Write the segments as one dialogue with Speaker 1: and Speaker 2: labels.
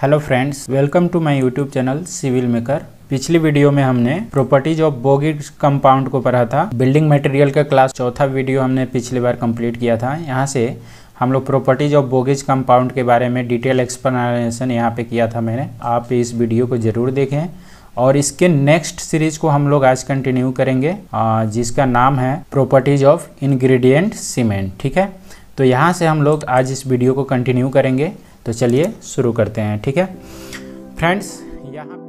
Speaker 1: hello friends welcome to my YouTube channel civil maker पिछली video में हमने properties of Bogue's compound को पढ़ा था बिल्डिंग मटेरियल का क्लास चौथा वीडियो हमने पिछली बार कंप्लीट किया था यहाँ से हम लोग प्रॉपर्टीज ऑफ बोगिज कंपाउंड के बारे में डिटेल एक्सप्लेनेशन यहाँ पे किया था मैंने आप इस वीडियो को ज़रूर देखें और इसके नेक्स्ट सीरीज को हम लोग आज कंटिन्यू करेंगे जिसका नाम है प्रॉपर्टीज ऑफ इंग्रेडिएंट सीमेंट ठीक है तो यहाँ से हम लोग आज इस वीडियो को कंटिन्यू करेंगे तो चलिए शुरू करते हैं ठीक है फ्रेंड्स यहाँ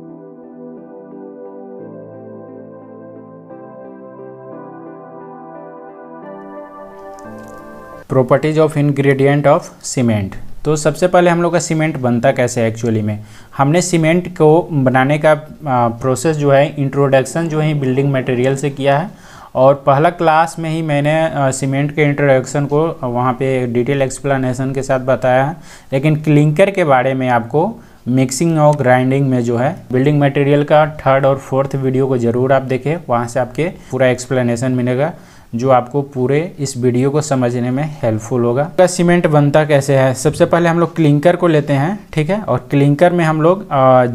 Speaker 1: properties of ingredient of cement तो सबसे पहले हम लोग का सीमेंट बनता कैसे है एक्चुअली में हमने सीमेंट को बनाने का प्रोसेस जो है इंट्रोडक्शन जो है बिल्डिंग मटेरियल से किया है और पहला क्लास में ही मैंने सीमेंट के इंट्रोडक्शन को वहाँ पे डिटेल एक्सप्लेनेशन के साथ बताया है लेकिन क्लिंकर के बारे में आपको मिक्सिंग और ग्राइंडिंग में जो है बिल्डिंग मटेरियल का थर्ड और फोर्थ वीडियो को ज़रूर आप देखें वहाँ से आपके पूरा एक्सप्लेनेशन मिलेगा जो आपको पूरे इस वीडियो को समझने में हेल्पफुल होगा तो सीमेंट बनता कैसे है सबसे पहले हम लोग क्लिंकर को लेते हैं ठीक है और क्लिंकर में हम लोग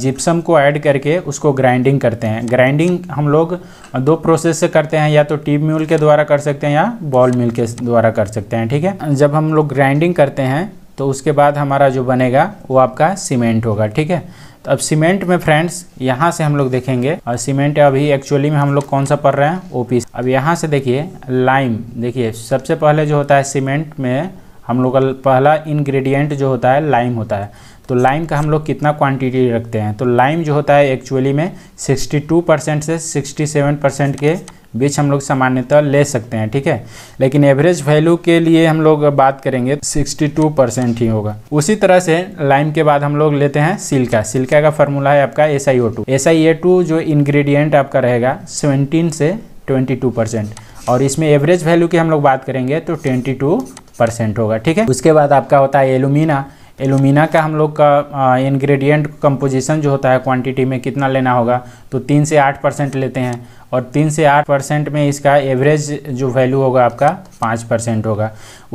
Speaker 1: जिप्सम को ऐड करके उसको ग्राइंडिंग करते हैं ग्राइंडिंग हम लोग दो प्रोसेस से करते हैं या तो टीब मिल के द्वारा कर सकते हैं या बॉल मिल के द्वारा कर सकते हैं ठीक है जब हम लोग ग्राइंडिंग करते हैं तो उसके बाद हमारा जो बनेगा वो आपका सीमेंट होगा ठीक है तो अब सीमेंट में फ्रेंड्स यहाँ से हम लोग देखेंगे और सीमेंट अभी एक्चुअली में हम लोग कौन सा पढ़ रहे हैं ओ अब यहाँ से देखिए लाइम देखिए सबसे पहले जो होता है सीमेंट में हम लोग का पहला इंग्रेडिएंट जो होता है लाइम होता है तो लाइम का हम लोग कितना क्वांटिटी रखते हैं तो लाइम जो होता है एक्चुअली में 62 परसेंट से 67 परसेंट के बीच हम लोग सामान्यतः ले सकते हैं ठीक है लेकिन एवरेज वैल्यू के लिए हम लोग बात करेंगे 62 परसेंट ही होगा उसी तरह से लाइम के बाद हम लोग लेते हैं सिल्का सिल्का का फॉर्मूला है आपका S I O two S I A two जो इन्ग्रीडियंट आपका रहेगा सेवनटीन से ट्वेंटी टू परसेंट और इसमें एवरेज वैल्यू की हम लोग बात करेंगे तो ट्वेंटी टू परसेंट होगा ठीक है उसके बाद आपका होता है एलुमिना एलुमिना का हम लोग का इंग्रेडिएंट कंपोजिशन जो होता है क्वांटिटी में कितना लेना होगा तो तीन से आठ परसेंट लेते हैं और तीन से आठ परसेंट में इसका एवरेज जो वैल्यू होगा आपका पाँच परसेंट होगा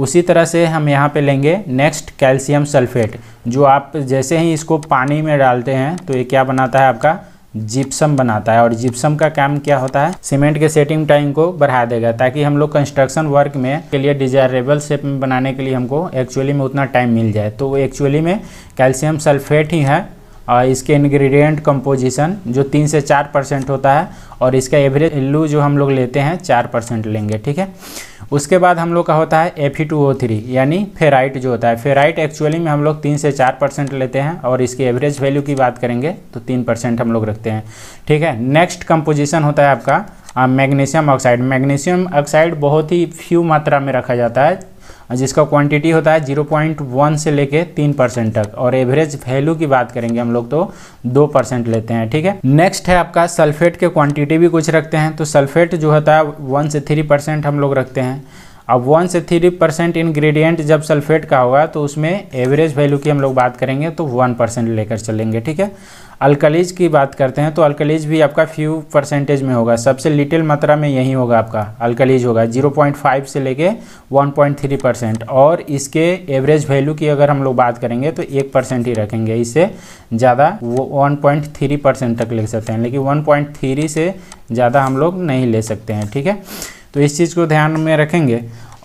Speaker 1: उसी तरह से हम यहाँ पे लेंगे नेक्स्ट कैल्शियम सल्फेट जो आप जैसे ही इसको पानी में डालते हैं तो ये क्या बनाता है आपका जिप्सम बनाता है और जिप्सम का काम क्या होता है सीमेंट के सेटिंग टाइम को बढ़ा देगा ताकि हम लोग कंस्ट्रक्शन वर्क में के लिए डिजायरेबल शेप में बनाने के लिए हमको एक्चुअली में उतना टाइम मिल जाए तो एक्चुअली में कैल्शियम सल्फेट ही है इसके इंग्रेडिएंट कंपोजिशन जो तीन से चार परसेंट होता है और इसका एवरेज वैल्यू जो हम लोग लेते हैं चार परसेंट लेंगे ठीक है उसके बाद हम लोग का होता है एफ टू ओ थ्री यानी फेराइट जो होता है फेराइट एक्चुअली में हम लोग तीन से चार परसेंट लेते हैं और इसकी एवरेज वैल्यू की बात करेंगे तो तीन परसेंट हम लोग रखते हैं ठीक है नेक्स्ट कंपोजिशन होता है आपका मैग्नीशियम ऑक्साइड मैग्नीशियम ऑक्साइड बहुत ही फ्यू मात्रा में रखा जाता है जिसका क्वांटिटी होता है 0.1 से लेके 3 परसेंट तक और एवरेज वैल्यू की बात करेंगे हम लोग तो 2 परसेंट लेते हैं ठीक है नेक्स्ट है आपका सल्फेट के क्वांटिटी भी कुछ रखते हैं तो सल्फेट जो होता है 1 से 3 परसेंट हम लोग रखते हैं अब वन से थ्री परसेंट इन्ग्रीडियंट जब सल्फेट का होगा तो उसमें एवरेज वैल्यू की हम लोग बात करेंगे तो वन परसेंट लेकर चलेंगे ठीक है अल्कलीज की बात करते हैं तो अल्कलीज भी आपका फ्यू परसेंटेज में होगा सबसे लिटिल मात्रा में यही होगा आपका अल्कलीज होगा 0.5 से लेके 1.3 परसेंट और इसके एवरेज वैल्यू की अगर हम लोग बात करेंगे तो एक परसेंट ही रखेंगे इससे ज़्यादा वो 1.3 परसेंट तक ले सकते हैं लेकिन 1.3 से ज़्यादा हम लोग नहीं ले सकते हैं ठीक है तो इस चीज़ को ध्यान में रखेंगे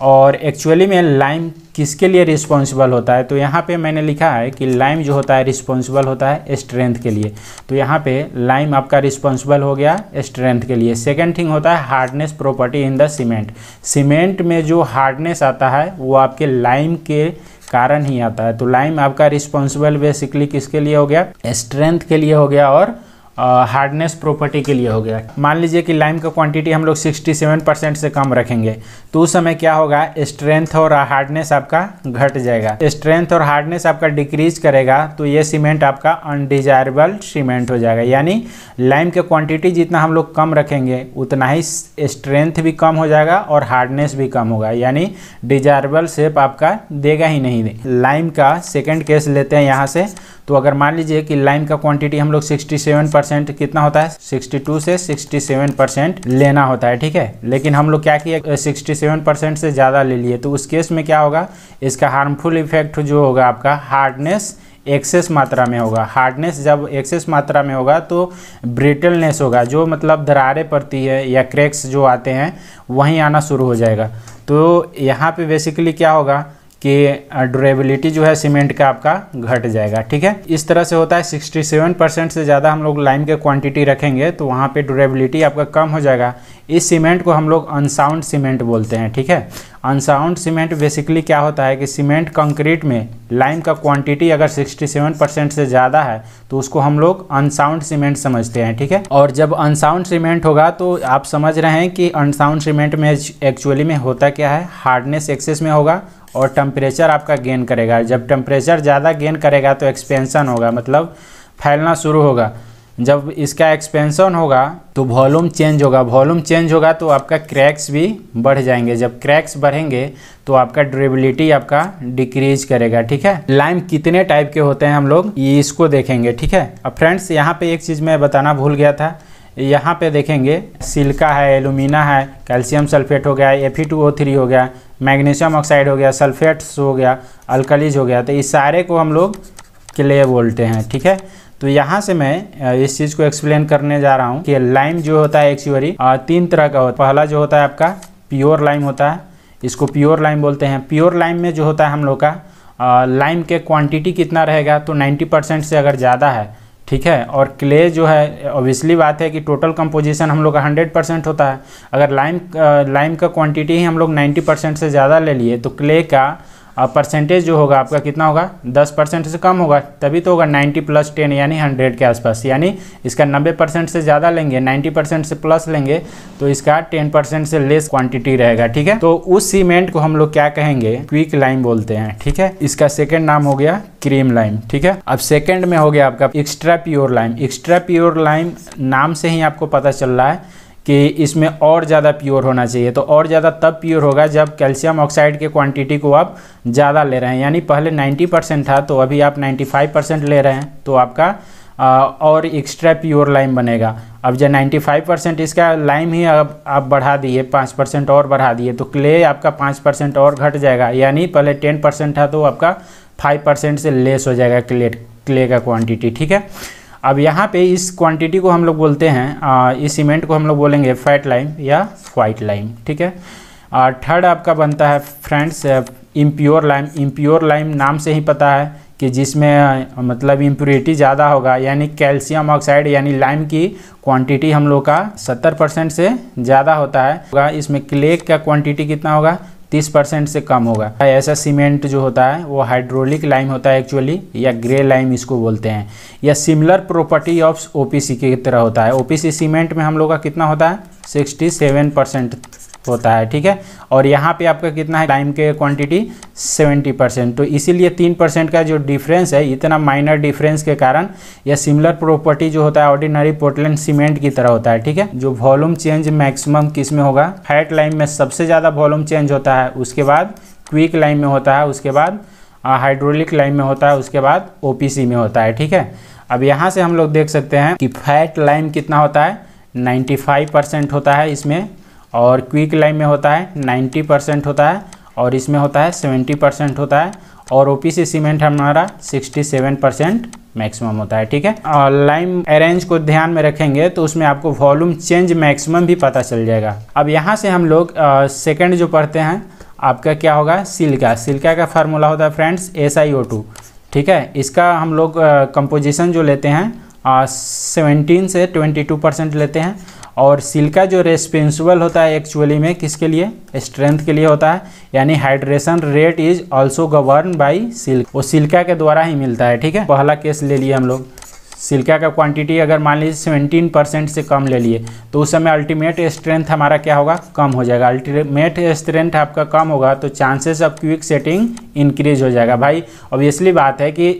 Speaker 1: और एक्चुअली में लाइम किसके लिए रिस्पॉन्सिबल होता है तो यहाँ पे मैंने लिखा है कि लाइम जो होता है रिस्पॉन्सिबल होता है स्ट्रेंथ के लिए तो यहाँ पे लाइम आपका रिस्पॉन्सिबल हो गया स्ट्रेंथ के लिए सेकेंड थिंग होता है hardness property in the cement cement में जो हार्डनेस आता है वो आपके लाइम के कारण ही आता है तो लाइम आपका रिस्पॉन्सिबल बेसिकली किसके लिए हो गया स्ट्रेंथ के लिए हो गया और हार्डनेस प्रॉपर्टी के लिए हो गया मान लीजिए कि लाइम का क्वांटिटी हम लोग 67 परसेंट से कम रखेंगे तो उस समय क्या होगा स्ट्रेंथ और हार्डनेस आपका घट जाएगा स्ट्रेंथ और हार्डनेस आपका डिक्रीज करेगा तो ये सीमेंट आपका अनडिजायरेबल सीमेंट हो जाएगा यानी लाइम का क्वांटिटी जितना हम लोग कम रखेंगे उतना ही स्ट्रेंथ भी कम हो जाएगा और हार्डनेस भी कम होगा यानी डिजायरेबल शेप आपका देगा ही नहीं लाइम का सेकेंड केस लेते हैं यहाँ से तो अगर मान लीजिए कि लाइम का क्वांटिटी हम लोग सिक्सटी परसेंट कितना होता है 62 से 67 परसेंट लेना होता है ठीक है लेकिन हम लोग क्या किए 67 परसेंट से ज़्यादा ले लिए तो उस केस में क्या होगा इसका हार्मफुल इफेक्ट जो होगा आपका हार्डनेस एक्सेस मात्रा में होगा हार्डनेस जब एक्सेस मात्रा में होगा तो ब्रिटलनेस होगा जो मतलब दरारे पड़ती है या क्रैक्स जो आते हैं वहीं आना शुरू हो जाएगा तो यहाँ पे बेसिकली क्या होगा कि ड्यूरेबिलिटी जो है सीमेंट का आपका घट जाएगा ठीक है इस तरह से होता है 67 परसेंट से ज़्यादा हम लोग लाइम के क्वांटिटी रखेंगे तो वहाँ पे ड्यूरेबिलिटी आपका कम हो जाएगा इस सीमेंट को हम लोग अनसाउंड सीमेंट बोलते हैं ठीक है अनसाउंड सीमेंट बेसिकली क्या होता है कि सीमेंट कंक्रीट में लाइम का क्वांटिटी अगर 67 परसेंट से ज़्यादा है तो उसको हम लोग अनसाउंड सीमेंट समझते हैं ठीक है और जब अनसाउंड सीमेंट होगा तो आप समझ रहे हैं कि अनसाउंड सीमेंट में एक्चुअली में होता क्या है हार्डनेस एक्सेस में होगा और टेम्परेचर आपका गेन करेगा जब टेम्परेचर ज़्यादा गेन करेगा तो एक्सपेंसन होगा मतलब फैलना शुरू होगा जब इसका एक्सपेंसन होगा तो वॉल्यूम चेंज होगा वॉल्यूम चेंज होगा तो आपका क्रैक्स भी बढ़ जाएंगे जब क्रैक्स बढ़ेंगे तो आपका ड्यूरेबिलिटी आपका डिक्रीज करेगा ठीक है लाइम कितने टाइप के होते हैं हम लोग ये इसको देखेंगे ठीक है अब फ्रेंड्स यहाँ पे एक चीज़ मैं बताना भूल गया था यहाँ पे देखेंगे सिल्का है एलुमिना है कैल्शियम सल्फेट हो गया एफ हो गया मैग्नीशियम ऑक्साइड हो गया सल्फेट्स हो गया अल्कलीज हो गया तो इस सारे को हम लोग क्ले बोलते हैं ठीक है तो यहाँ से मैं इस चीज़ को एक्सप्लेन करने जा रहा हूँ कि लाइम जो होता है एक्चुअली तीन तरह का होता है पहला जो होता है आपका प्योर लाइम होता है इसको प्योर लाइम बोलते हैं प्योर लाइम में जो होता है हम लोग का लाइम के क्वांटिटी कितना रहेगा तो 90 परसेंट से अगर ज़्यादा है ठीक है और क्ले जो है ऑब्वियसली बात है कि टोटल कंपोजिशन हम लोग का हंड्रेड परसेंट होता है अगर लाइम लाइम का क्वांटिटी ही हम लोग नाइन्टी परसेंट से ज़्यादा ले लिए तो क्ले का और परसेंटेज जो होगा आपका कितना होगा दस परसेंट से कम होगा तभी तो होगा नाइन्टी प्लस टेन यानी हंड्रेड के आसपास यानी इसका नब्बे परसेंट से ज़्यादा लेंगे नाइन्टी परसेंट से प्लस लेंगे तो इसका टेन परसेंट से लेस क्वांटिटी रहेगा ठीक है तो उस सीमेंट को हम लोग क्या कहेंगे क्विक लाइम बोलते हैं ठीक है इसका सेकेंड नाम हो गया क्रीम लाइम ठीक है अब सेकेंड में हो गया आपका extra pure lime extra pure lime नाम से ही आपको पता चल रहा है कि इसमें और ज़्यादा प्योर होना चाहिए तो और ज़्यादा तब प्योर होगा जब कैल्शियम ऑक्साइड के क्वांटिटी को आप ज़्यादा ले रहे हैं यानी पहले 90 परसेंट था तो अभी आप 95 परसेंट ले रहे हैं तो आपका आ, और एक्स्ट्रा प्योर लाइम बनेगा अब जब 95 परसेंट इसका लाइम ही अब आप बढ़ा दिए पाँच परसेंट और बढ़ा दिए तो क्ले आपका पाँच परसेंट और घट जाएगा यानी पहले टेन परसेंट था तो आपका फाइव परसेंट से लेस हो जाएगा क्ले क्ले का क्वान्टिटी ठीक है अब यहाँ पे इस क्वांटिटी को हम लोग बोलते हैं आ, इस सीमेंट को हम लोग बोलेंगे फैट लाइम या वाइट लाइम ठीक है और थर्ड आपका बनता है friends impure lime impure lime नाम से ही पता है कि जिसमें मतलब इम्प्योरिटी ज़्यादा होगा यानी कैल्शियम ऑक्साइड यानी लाइम की क्वांटिटी हम लोग का 70 परसेंट से ज़्यादा होता है इसमें क्ले का क्वांटिटी कितना होगा 30% परसेंट से कम होगा ऐसा सीमेंट जो होता है वो हाइड्रोलिक लाइम होता है एक्चुअली या ग्रे लाइम इसको बोलते हैं या सिमिलर प्रॉपर्टी ऑफ ओपीसी की तरह होता है ओपीसी सीमेंट में हम लोग का कितना होता है सिक्सटी सेवन परसेंट होता है ठीक है और यहाँ पे आपका कितना है लाइम के क्वांटिटी 70 परसेंट तो इसीलिए तीन परसेंट का जो डिफरेंस है इतना माइनर डिफरेंस के कारण यह सिमिलर प्रॉपर्टी जो होता है ऑर्डिनरी पोर्टलैंड सीमेंट की तरह होता है ठीक है जो वॉल्यूम चेंज मैक्सिमम किस में होगा फैट लाइन में सबसे ज़्यादा वॉल्यूम चेंज होता है उसके बाद क्विक लाइन में होता है उसके बाद हाइड्रोलिक लाइन में होता है उसके बाद ओ में होता है ठीक है अब यहाँ से हम लोग देख सकते हैं कि फैट लाइन कितना होता है 95 परसेंट होता है इसमें और क्विक लाइम में होता है 90 परसेंट होता है और इसमें होता है 70 परसेंट होता है और ओ सीमेंट हमारा 67 परसेंट मैक्सिमम होता है ठीक है और लाइम अरेंज को ध्यान में रखेंगे तो उसमें आपको वॉल्यूम चेंज मैक्सिमम भी पता चल जाएगा अब यहाँ से हम लोग सेकेंड जो पढ़ते हैं आपका क्या होगा सिल्का सिल्का का फार्मूला होता है friends S I O two ठीक है इसका हम लोग कंपोजिशन जो लेते हैं सेवेंटीन से ट्वेंटी टू परसेंट लेते हैं और सिल्का जो रेस्पेंसिबल होता है एक्चुअली में किसके लिए स्ट्रेंथ के लिए होता है यानी hydration rate is also govern by silk वो सिल्का के द्वारा ही मिलता है ठीक है पहला केस ले लिए हम लोग सिल्का का क्वांटिटी अगर मान लीजिए सेवेंटीन परसेंट से कम ले लिए तो उस समय अल्टीमेट स्ट्रेंथ हमारा क्या होगा कम हो जाएगा अल्टीमेट स्ट्रेंथ आपका कम होगा तो chances of quick setting increase हो जाएगा भाई ऑब्वियसली बात है कि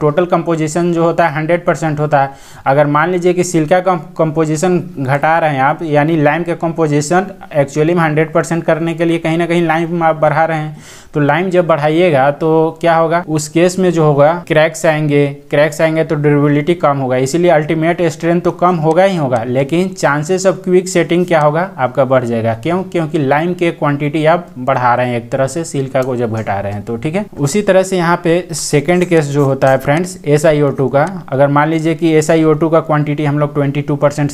Speaker 1: टोटल कंपोजिशन जो होता है हंड्रेड परसेंट होता है अगर मान लीजिए कि सिल्का का कंपोजिशन घटा रहे हैं आप यानी लाइम का कंपोजिशन एक्चुअली में हंड्रेड परसेंट करने के लिए कहीं ना कहीं लाइम आप बढ़ा रहे हैं तो लाइम जब बढ़ाइएगा तो क्या होगा उस केस में जो होगा क्रैक्स आएंगे क्रैक्स आएंगे तो ड्यूरेबिलिटी कम होगा इसीलिए अल्टीमेट स्ट्रेंथ तो कम होगा ही होगा लेकिन चांसेस ऑफ क्विक सेटिंग क्या होगा आपका बढ़ जाएगा क्यों क्योंकि लाइम के क्वांटिटी आप बढ़ा रहे हैं एक तरह से सिल्का को जब घटा रहे हैं तो ठीक है उसी तरह से यहाँ पे सेकेंड केस जो होता है फ्रेंड्स एस का अगर मान लीजिए कि एस का क्वांटिटी हम लोग ट्वेंटी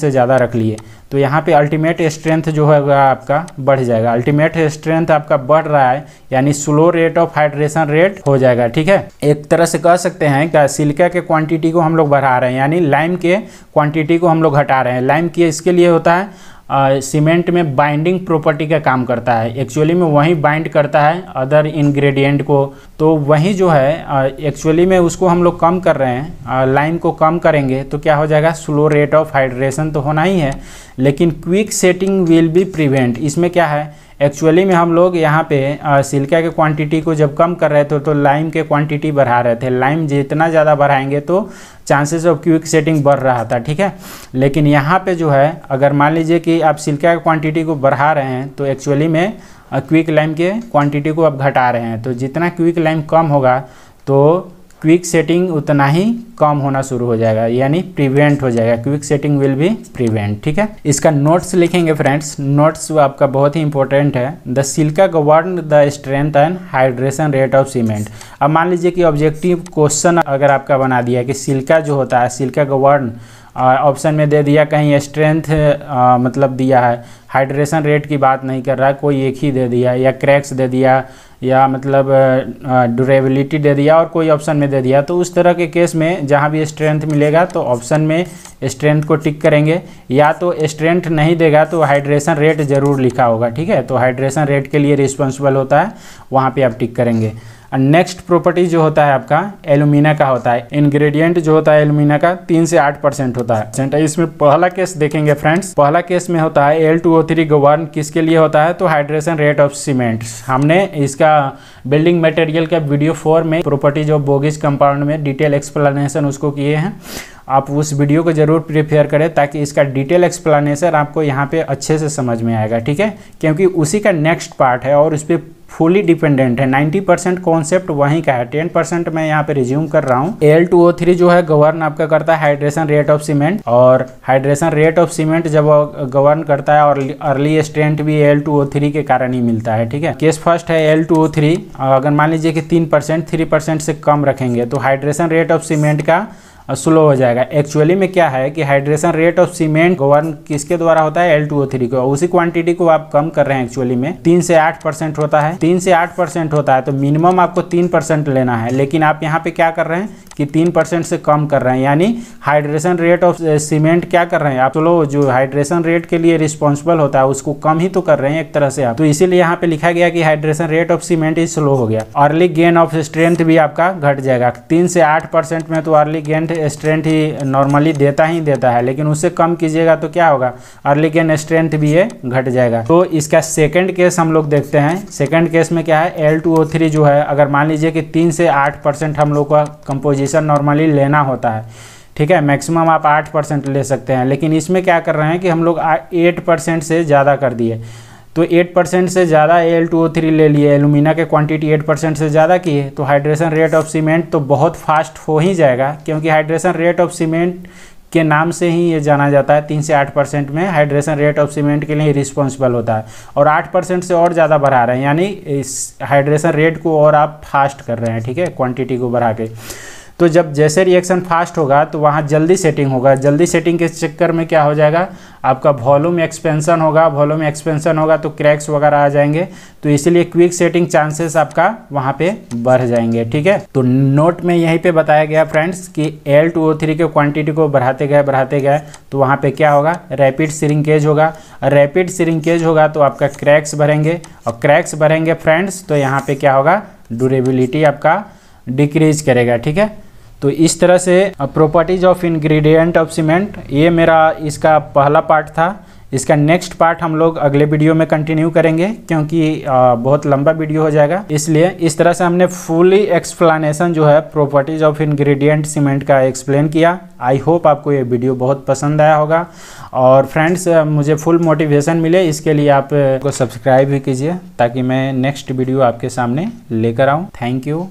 Speaker 1: से ज़्यादा रख लिए तो यहाँ पे अल्टीमेट स्ट्रेंथ जो होगा आपका बढ़ जाएगा अल्टीमेट स्ट्रेंथ आपका बढ़ रहा है यानी slow rate of hydration rate हो जाएगा ठीक है एक तरह से कह सकते हैं कि सिल्का के क्वांटिटी को हम लोग बढ़ा रहे हैं यानी लाइम के क्वांटिटी को हम लोग घटा रहे हैं लाइम की इसके लिए होता है सीमेंट में बाइंडिंग प्रॉपर्टी का काम करता है एक्चुअली में वहीं बाइंड करता है अदर इंग्रेडिएंट को तो वहीं जो है एक्चुअली में उसको हम लोग कम कर रहे हैं लाइम को कम करेंगे तो क्या हो जाएगा स्लो रेट ऑफ हाइड्रेशन तो होना ही है लेकिन quick setting will be prevent इसमें क्या है एक्चुअली में हम लोग यहाँ पे सिल्का के क्वांटिटी को जब कम कर रहे थे तो लाइम के क्वांटिटी बढ़ा रहे थे लाइम जितना ज़्यादा बढ़ाएंगे तो चांसेस ऑफ क्विक सेटिंग बढ़ रहा था ठीक है लेकिन यहाँ पे जो है अगर मान लीजिए कि आप सिल्का के क्वांटिटी को बढ़ा रहे हैं तो एक्चुअली में क्विक लाइम के क्वान्टिटी को आप घटा रहे हैं तो जितना क्विक लाइम कम होगा तो क्विक सेटिंग उतना ही कम होना शुरू हो जाएगा यानी प्रिवेंट हो जाएगा quick setting will be prevent ठीक है इसका नोट्स लिखेंगे फ्रेंड्स नोट्स आपका बहुत ही इंपॉर्टेंट है the silica govern the strength and hydration rate of cement अब मान लीजिए कि ऑब्जेक्टिव क्वेश्चन अगर आपका बना दिया कि सिल्का जो होता है सिल्का गवर्न ऑप्शन में दे दिया कहीं स्ट्रेंथ मतलब दिया है हाइड्रेशन रेट की बात नहीं कर रहा कोई एक ही दे दिया या क्रैक्स दे दिया या मतलब ड्यूरेबिलिटी दे दिया और कोई ऑप्शन में दे दिया तो उस तरह के केस में जहाँ भी स्ट्रेंथ मिलेगा तो ऑप्शन में स्ट्रेंथ को टिक करेंगे या तो स्ट्रेंथ नहीं देगा तो हाइड्रेशन रेट ज़रूर लिखा होगा ठीक है तो हाइड्रेशन रेट के लिए रिस्पॉन्सिबल होता है वहाँ पर आप टिक करेंगे और नेक्स्ट प्रॉपर्टी जो होता है आपका एलुमिना का होता है इंग्रेडिएंट जो होता है एलुमिना का तीन से आठ परसेंट होता है इसमें पहला केस देखेंगे फ्रेंड्स पहला केस में होता है L two O three govern किसके लिए होता है तो हाइड्रेशन रेट ऑफ सीमेंट हमने इसका बिल्डिंग मटेरियल का वीडियो फोर में प्रॉपर्टीज ऑफ बोगिस कंपाउंड में डिटेल एक्सप्लेनेशन उसको किए हैं आप उस वीडियो को जरूर प्रिपेयर करें ताकि इसका डिटेल एक्सप्लेनेशन आपको यहाँ पे अच्छे से समझ में आएगा ठीक है क्योंकि उसी का नेक्स्ट पार्ट है और उस पर फुली डिपेंडेंट है 90 परसेंट कॉन्सेप्ट वहीं का है 10 परसेंट मैं यहाँ पे रिज्यूम कर रहा हूँ एल टू ओ थ्री जो है गवर्न आपका करता है हाइड्रेशन रेट ऑफ सीमेंट और हाइड्रेशन रेट ऑफ सीमेंट जब गवर्न करता है और अर्ली स्ट्रेंथ भी एल टू ओ थ्री के कारण ही मिलता है ठीक है केस फर्स्ट है एल टू ओ थ्री अगर मान लीजिए कि तीन परसेंट थ्री परसेंट से कम रखेंगे तो हाइड्रेशन रेट ऑफ सीमेंट का स्लो हो जाएगा एक्चुअली में क्या है कि hydration rate of cement govern किसके द्वारा होता है एल टू ओ थ्री को उसी क्वांटिटी को आप कम कर रहे हैं एक्चुअली में तीन से आठ परसेंट होता है तीन से आठ परसेंट होता है तो मिनिमम आपको तीन परसेंट लेना है लेकिन आप यहाँ पे क्या कर रहे हैं कि तीन परसेंट से कम कर रहे हैं यानी हाइड्रेशन रेट ऑफ सीमेंट क्या कर रहे हैं आप लोग जो हाइड्रेशन रेट के लिए रिस्पॉन्सिबल होता है उसको कम ही तो कर रहे हैं एक तरह से आप तो इसीलिए यहाँ पे लिखा गया कि hydration rate of cement is slow हो गया अर्ली गेन ऑफ स्ट्रेंथ भी आपका घट जाएगा तीन से आठ परसेंट में तो अर्ली गेन स्ट्रेंथ ही नॉर्मली देता ही देता है लेकिन उससे कम कीजिएगा तो क्या होगा अर्ली गेन स्ट्रेंथ भी ये घट जाएगा तो इसका सेकेंड केस हम लोग देखते हैं सेकेंड केस में क्या है एल टू ओ थ्री जो है अगर मान लीजिए कि तीन से आठ परसेंट हम लोग का कंपोजिशन नॉर्मली लेना होता है ठीक है मैक्सिमम आप आठ परसेंट ले सकते हैं लेकिन इसमें क्या कर रहे हैं कि हम लोग एट परसेंट से ज़्यादा कर दिए तो 8 परसेंट से ज़्यादा एल ले लिए एलुमिना के क्वांटिटी 8 परसेंट से ज़्यादा की है तो हाइड्रेशन रेट ऑफ सीमेंट तो बहुत फास्ट हो ही जाएगा क्योंकि हाइड्रेशन रेट ऑफ सीमेंट के नाम से ही ये जाना जाता है तीन से आठ परसेंट में हाइड्रेशन रेट ऑफ सीमेंट के लिए रिस्पॉन्सिबल होता है और आठ परसेंट से और ज़्यादा बढ़ा रहे हैं यानी इस हाइड्रेशन रेट को और आप फास्ट कर रहे हैं ठीक है क्वांटिटी को बढ़ा के तो जब जैसे रिएक्शन फास्ट होगा तो वहाँ जल्दी सेटिंग होगा जल्दी सेटिंग के चक्कर में क्या हो जाएगा आपका वॉल्यूम एक्सपेंसन होगा वॉल्यूम एक्सपेंसन होगा तो क्रैक्स वगैरह आ जाएंगे तो इसलिए क्विक सेटिंग चांसेस आपका वहाँ पे बढ़ जाएंगे ठीक है तो नोट में यहीं पे बताया गया फ्रेंड्स कि एल टू ओ थ्री के क्वान्टिटी को बढ़ाते गए बढ़ाते गए तो वहाँ पे क्या होगा रैपिड सिरिंकेज होगा रैपिड सिरिंकेज होगा तो आपका क्रैक्स भरेंगे और क्रैक्स भरेंगे फ्रेंड्स तो यहाँ पर क्या होगा ड्यूरेबिलिटी आपका डिक्रीज करेगा ठीक है तो इस तरह से properties of ingredient of cement ये मेरा इसका पहला पार्ट था इसका नेक्स्ट पार्ट हम लोग अगले वीडियो में कंटिन्यू करेंगे क्योंकि आ, uh, बहुत लंबा वीडियो हो जाएगा इसलिए इस तरह से हमने फुली एक्सप्लानेशन जो है प्रॉपर्टीज ऑफ इंग्रेडिएंट सीमेंट का एक्सप्लेन किया आई होप आपको ये वीडियो बहुत पसंद आया होगा और फ्रेंड्स uh, मुझे फुल मोटिवेशन मिले इसके लिए आप uh, को सब्सक्राइब भी कीजिए ताकि मैं नेक्स्ट वीडियो आपके सामने लेकर आऊँ थैंक यू